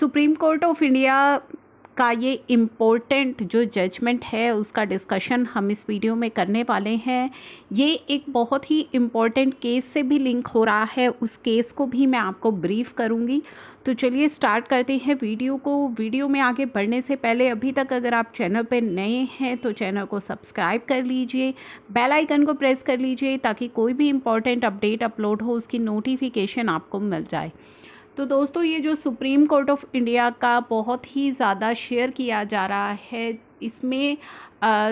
supreme court of India का ये important जो जजमेंट है उसका डिस्कशन हम इस वीडियो में करने वाले हैं ये एक बहुत ही इम्पोर्टेंट केस से भी लिंक हो रहा है उस केस को भी मैं आपको ब्रीफ करूँगी तो चलिए स्टार्ट करते हैं वीडियो को वीडियो में आगे बढ़ने से पहले अभी तक अगर आप चैनल पर नए हैं तो चैनल को सब्सक्राइब कर लीजिए बेलाइकन को प्रेस कर लीजिए ताकि कोई भी इम्पॉर्टेंट अपडेट अपलोड हो उसकी नोटिफिकेशन आपको मिल जाए तो दोस्तों ये जो सुप्रीम कोर्ट ऑफ इंडिया का बहुत ही ज़्यादा शेयर किया जा रहा है इसमें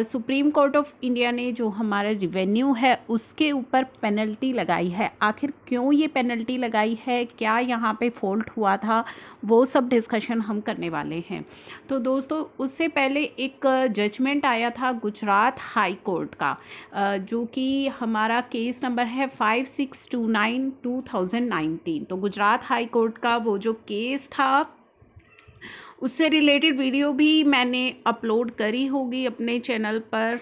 सुप्रीम कोर्ट ऑफ इंडिया ने जो हमारा रिवेन्यू है उसके ऊपर पेनल्टी लगाई है आखिर क्यों ये पेनल्टी लगाई है क्या यहाँ पे फॉल्ट हुआ था वो सब डिस्कशन हम करने वाले हैं तो दोस्तों उससे पहले एक जजमेंट आया था गुजरात हाई कोर्ट का जो कि हमारा केस नंबर है five six two nine two thousand nineteen तो गुजरात हाई कोर्ट का वो जो केस था उससे रिलेटेड वीडियो भी मैंने अपलोड करी होगी अपने चैनल पर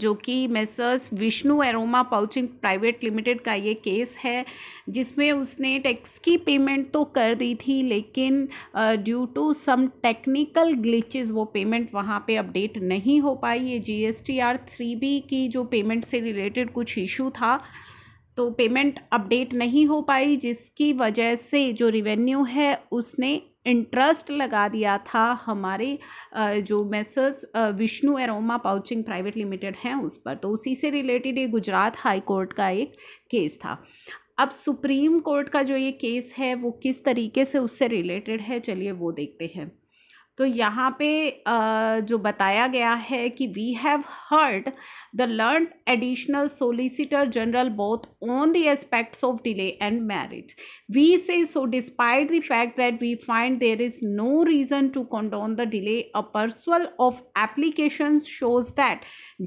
जो कि messrs Vishnu aroma pouching private limited का ये केस है जिसमें उसने टैक्स की पेमेंट तो कर दी थी लेकिन due to some technical glitches वो पेमेंट वहाँ पे अपडेट नहीं हो पाई ये G S T R three B की जो पेमेंट से रिलेटेड कुछ इशू था तो पेमेंट अपडेट नहीं हो पाई जिसकी वजह से जो रिवेन्यू है उसने इंटरेस्ट लगा दिया था हमारे जो messrs Vishnu aroma pouching private limited हैं उस पर तो उसी से रिलेटेड ये गुजरात हाई कोर्ट का एक केस था अब सुप्रीम कोर्ट का जो ये केस है वो किस तरीके से उससे रिलेटेड है चलिए वो देखते हैं तो यहाँ पे जो बताया गया है कि we have heard the learned additional solicitor general both on the aspects of delay and merits we say so despite the fact that we find there is no reason to condone the delay a perusal of application shows that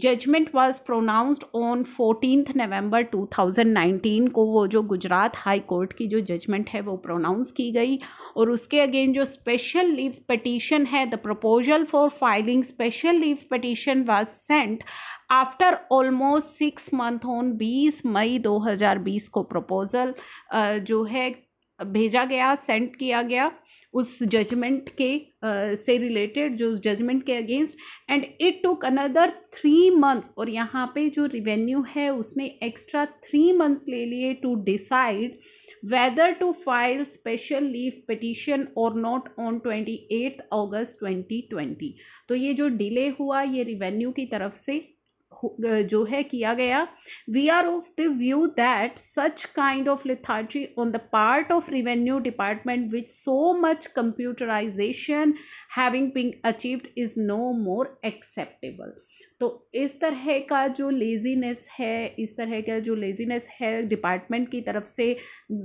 judgement was pronounced on fourteen November two thousand nineteen को वो जो Gujarat high court की जो judgement है वो pronounce की गई और उसके अगेन जो स्पेशल लीव पटिशन petition है the proposal for filing special leave petition was sent after almost six month on बीस मई 2020 को प्रपोजल जो है भेजा गया सेंट किया गया उस जजमेंट के से रिलेटेड जो उस जजमेंट के against and it took another three months और यहाँ पे जो रिवेन्यू है उसने एक्स्ट्रा थ्री मंथ्स ले लिए to decide whether to file special leave petition or not on 28 August 2020 तो ये जो डिले हुआ ये रिवेन्यू की तरफ से जो है किया गया we are of the view that such kind of lethargy on the part of revenue department which so much computerization having been achieved is no more acceptable तो इस तरह का जो लेज़ीनेस है इस तरह का जो लेज़ीनेस है डिपार्टमेंट की तरफ से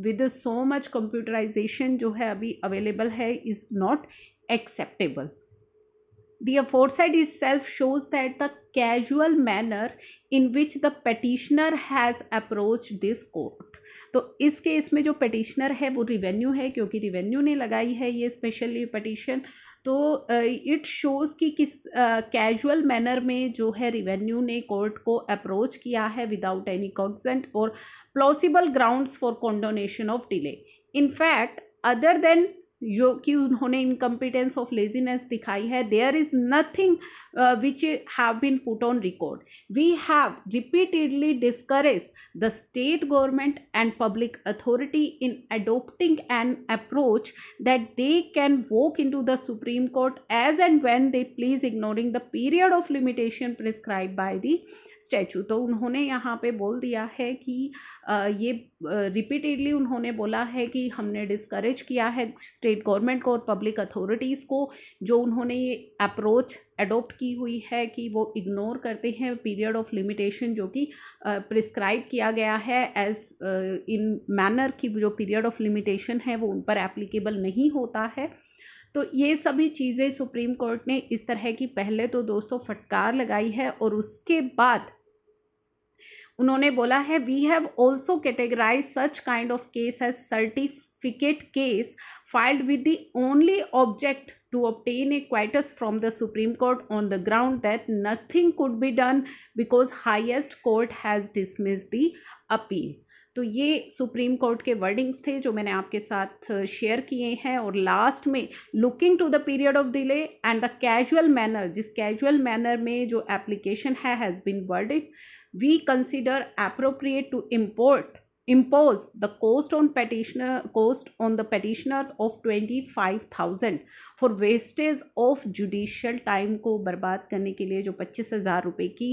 विद सो मच कंप्यूटराइजेशन जो है अभी अवेलेबल है is not acceptable the aforesaid itself shows that the casual manner in which the petitioner has approached this court तो इस केस में जो petitioner है वो revenue है क्योंकि revenue ने लगाई है ये specially petition तो इट uh, शोज़ कि किस कैजुअल uh, मैनर में जो है रिवेन्यू ने कोर्ट को अप्रोच किया है विदाउट एनी कॉन्सेंट और plausible grounds for condonation of delay in fact other than जो कि उन्होंने इनकम्पिटेंस ऑफ लेजीनेस दिखाई है there is nothing which have been put on record we have repeatedly discourage the state government and public authority in adopting an approach that they can walk in to the supreme court as and when they please ignoring the period of limitation prescribe by the statue तो उन्होंने यहाँ पे बोल दिया है कि ये repeatedly उन्होंने बोला है कि हमने डिस्करेज किया है स्टेट गवर्नमेंट को और पब्लिक अथॉरिटीज़ को जो उन्होंने ये अप्रोच अडोप्ट की हुई है कि वो इग्नोर करते हैं पीरियड ऑफ लिमिटेशन जो कि प्रिस्क्राइब किया गया है एज इन मैनर की जो पीरियड ऑफ लिमिटेशन है वो उन पर एप्लीकेबल नहीं होता है तो ये सभी चीज़ें सुप्रीम कोर्ट ने इस तरह की पहले तो दोस्तों फटकार लगाई है और उसके बाद उन्होंने बोला है we have also categorise such kind of case as certificate case filed with the only object to obtain a quietus from the supreme court on the ground that nothing could be done because highest court has dismiss the appeal तो ये supreme court के wordings थे जो मैंने आपके साथ share किए हैं और लास्ट में looking to the period of delay and the casual manner जिस कैजुअल मैनर में जो एप्लीकेशन है has been worded we consider appropriate to import impose the cost on petitioner cost on the petitioners of twenty five thousand for wastage of judicial time को बर्बाद करने के लिए जो पच्चीस हज़ार रुपये की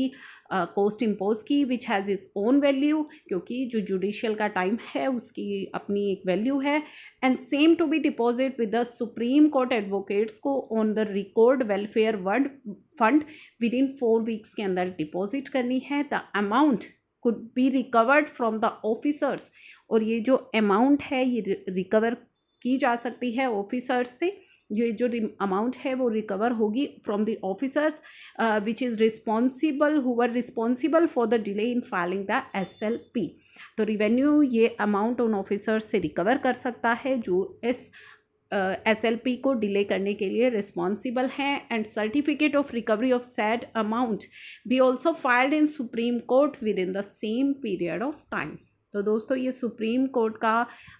कोस्ट इम्पोज की which has is own value क्योंकि जो जुडिशियल का टाइम है उसकी अपनी एक वैल्यू है and same to be deposit with the supreme court advocates को on the record welfare word fund within four weeks के अंदर डिपोजिट करनी है the amount could be recovered from the officers और ये जो अमाउंट है ये रिकवर की जा सकती है ऑफिसर्स से ये जो अमाउंट है वो रिकवर होगी from the officers which is responsible are responsible for the delay in filing the S L P तो रिवेन्यू ये अमाउंट उन ऑफिसर्स से रिकवर कर सकता है जो इस एस एल पी को डिले करने के लिए रिस्पॉन्सिबल हैं and certificate of recovery of said amount be also filed in Supreme Court within the same period of time तो दोस्तों ये सुप्रीम कोर्ट का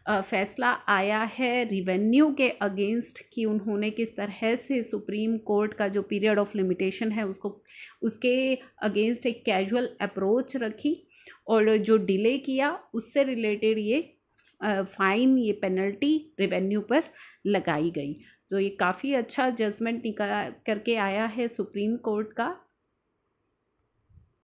फैसला आया है रिवेन्यू के अगेंस्ट कि उन्होंने किस तरह से सुप्रीम कोर्ट का जो पीरियड ऑफ लिमिटेशन है उसको उसके अगेंस्ट एक कैजुअल अप्रोच रखी और जो डिले किया उससे रिलेटेड ये फ़ाइन ये पेनल्टी रेवेन्यू पर लगाई गई तो ये काफ़ी अच्छा जजमेंट निकाल करके आया है सुप्रीम कोर्ट का